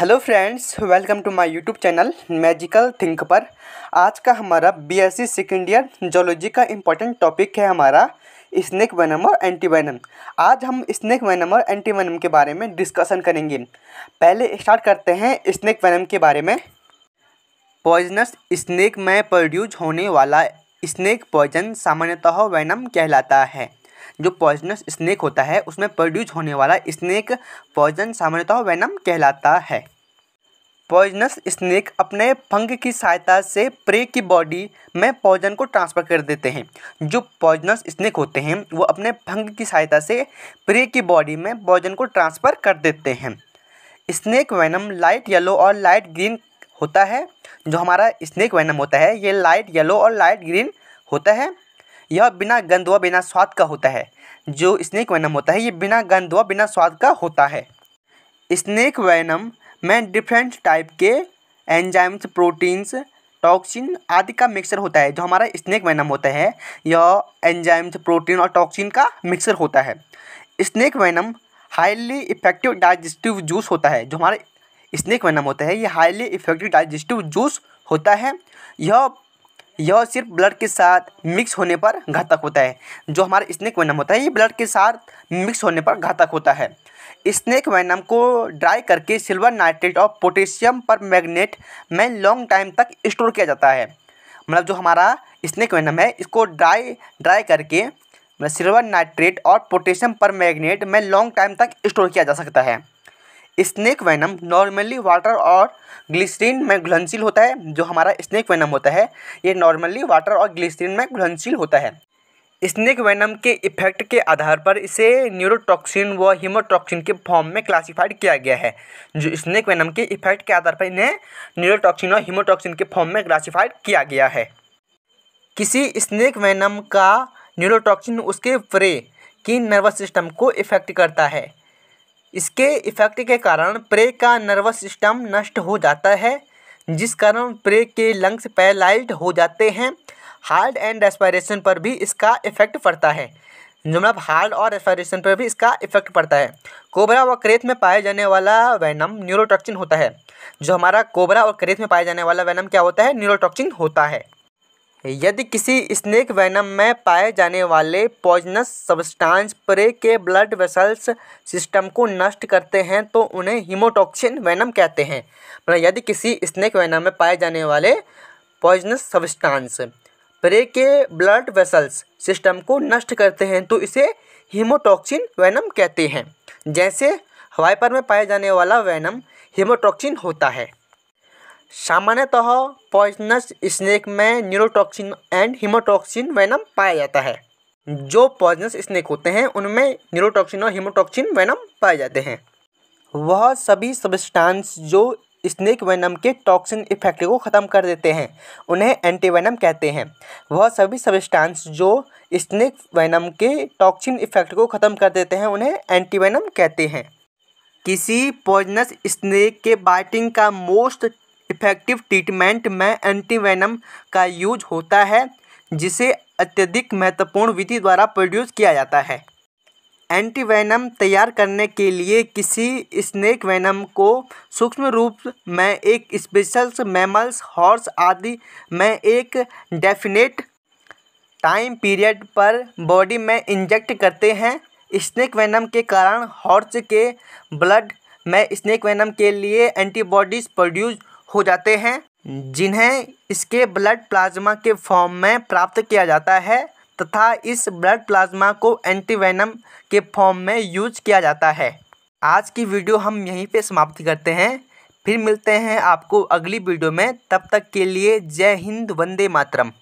hello friends welcome to my YouTube channel magical think पर आज का हमारा बीएससी सेकेंड ईयर जोलॉजी का इम्पोर्टेंट टॉपिक है हमारा स्नेक वैनम और एंटी आज हम स्नेक वैनम और एंटी के बारे में डिस्कशन करेंगे पहले स्टार्ट करते हैं स्नेक वैनम के बारे में पॉइजनस स्नेक में प्रोड्यूज होने वाला स्नेक पॉइजन सामान्यतः वैनम कहलाता है जो पॉइजनस स्नेक होता है उसमें प्रोड्यूस होने वाला स्नेक पॉइजन सामान्यतः वैनम कहलाता है पॉइजनस स्नेक अपने फंग की सहायता से प्रे की बॉडी में पॉइजन को ट्रांसफ़र कर देते हैं जो पॉइजनस स्नेक होते हैं वो अपने फंग की सहायता से प्रे की बॉडी में पॉइजन को ट्रांसफ़र कर देते हैं स्नेक वैनम लाइट येलो और लाइट ग्रीन होता है जो हमारा स्नेक वैनम होता है ये लाइट येलो और लाइट ग्रीन होता है यह बिना गंध व बिना स्वाद का होता है जो स्नेक वैनम होता है ये बिना गंध व बिना स्वाद का होता है स्नेक वैनम में डिफरेंट टाइप के एंजाइम्स प्रोटीन्स टॉक्सिन आदि का मिक्सर होता है जो हमारा स्नेक वैनम होता है यह एंजाइम्स प्रोटीन और टॉक्सिन का मिक्सर होता है snake venom highly effective digestive juice होता है जो हमारे स्नेक वैनम होता है ये हाईली इफेक्टिव डाइजेस्टिव जूस होता है यह यह सिर्फ ब्लड के साथ मिक्स होने पर घातक होता है जो हमारा स्नेक वैनम होता है ये ब्लड के साथ मिक्स होने पर घातक होता है स्नेक वैनम को ड्राई करके सिल्वर नाइट्रेट और पोटेशियम पर मैगनेट में लॉन्ग टाइम तक स्टोर किया जाता है मतलब जो हमारा स्नेक वैनम है इसको ड्राई ड्राई करके मतलब सिल्वर नाइट्रेट और पोटेशियम पर मैगनेट में लॉन्ग टाइम तक स्टोर किया जा सकता है स्नेक वैनम नॉर्मली वाटर और ग्लिसरीन में घुलनशील होता है जो हमारा स्नेक वैनम होता है ये नॉर्मली वाटर और ग्लिसरीन में घुलनशील होता है स्नेक वेनम के इफेक्ट के आधार पर इसे न्यूरोटॉक्सिन व हीमोटॉक्सिन के फॉर्म में क्लासिफाइड किया गया है जो स्नेक वेनम के इफेक्ट के आधार पर इन्हें न्यूरोटॉक्सिन और हीमोटॉक्सिन के फॉर्म में क्लासिफाइड किया गया है किसी स्नेक वेनम का न्यूरोटॉक्सिन उसके प्रे की नर्वस सिस्टम को इफेक्ट करता है इसके इफेक्ट के कारण प्रे का नर्वस सिस्टम नष्ट हो जाता है जिस कारण प्रे के लंग्स पैरालाइज हो जाते हैं हार्ट एंड रेस्पायरेशन पर भी इसका इफेक्ट पड़ता है मतलब हार्ट और रेस्पायरेशन पर भी इसका इफेक्ट पड़ता है कोबरा व क्रेत में पाया जाने वाला वैनम न्यूरोटॉक्सिन होता है जो हमारा कोबरा और क्रेत में पाया जाने वाला वैनम क्या होता है न्यूरोटॉक्सिन होता है यदि किसी स्नेक वैनम में पाए जाने वाले पॉइजनस सबस्टांस प्रे के ब्लड वेसल्स सिस्टम को नष्ट करते हैं तो उन्हें हीमोटॉक्सिन वैनम कहते हैं मतलब यदि किसी स्नेक वैनम में पाए जाने वाले पॉइजनस सबस्टांस ब्रे के ब्लड वेसल्स सिस्टम को नष्ट करते हैं तो इसे हीमोटॉक्सिन वैनम कहते हैं जैसे हवाई पर में पाया जाने वाला वैनम हीमोटॉक्सिन होता है सामान्यतः तो पॉइजनस स्नेक में न्यूरोटॉक्सिन एंड हीमोटॉक्सिन वैनम पाया जाता है जो पॉइजनस स्नेक होते हैं उनमें न्यूरोटॉक्सिन और हीमोटॉक्सिन वैनम पाए जाते हैं वह सभी सबस्टांस जो स्नेक वैनम के टॉक्सिन इफेक्ट को ख़त्म कर देते हैं उन्हें एंटीवेनम कहते हैं वह सभी सबस्टांस जो स्नेक वैनम के टॉक्सिन इफेक्ट को ख़त्म कर देते हैं उन्हें एंटीवेनम कहते हैं किसी पॉइजनस स्नेक के बाइटिंग का मोस्ट इफेक्टिव ट्रीटमेंट में एंटीवेनम का यूज होता है जिसे अत्यधिक महत्वपूर्ण विधि द्वारा प्रोड्यूस किया जाता है एंटीवेनम तैयार करने के लिए किसी स्नेक वेनम को सूक्ष्म रूप में एक स्पेशल्स मैमल्स हॉर्स आदि में एक डेफिनेट टाइम पीरियड पर बॉडी में इंजेक्ट करते हैं स्नेक वेनम के कारण हॉर्स के ब्लड में स्नेक वेनम के लिए एंटीबॉडीज़ प्रोड्यूस हो जाते हैं जिन्हें इसके ब्लड प्लाज्मा के फॉर्म में प्राप्त किया जाता है तथा इस ब्लड प्लाज्मा को एंटीवेनम के फॉर्म में यूज किया जाता है आज की वीडियो हम यहीं पे समाप्त करते हैं फिर मिलते हैं आपको अगली वीडियो में तब तक के लिए जय हिंद वंदे मातरम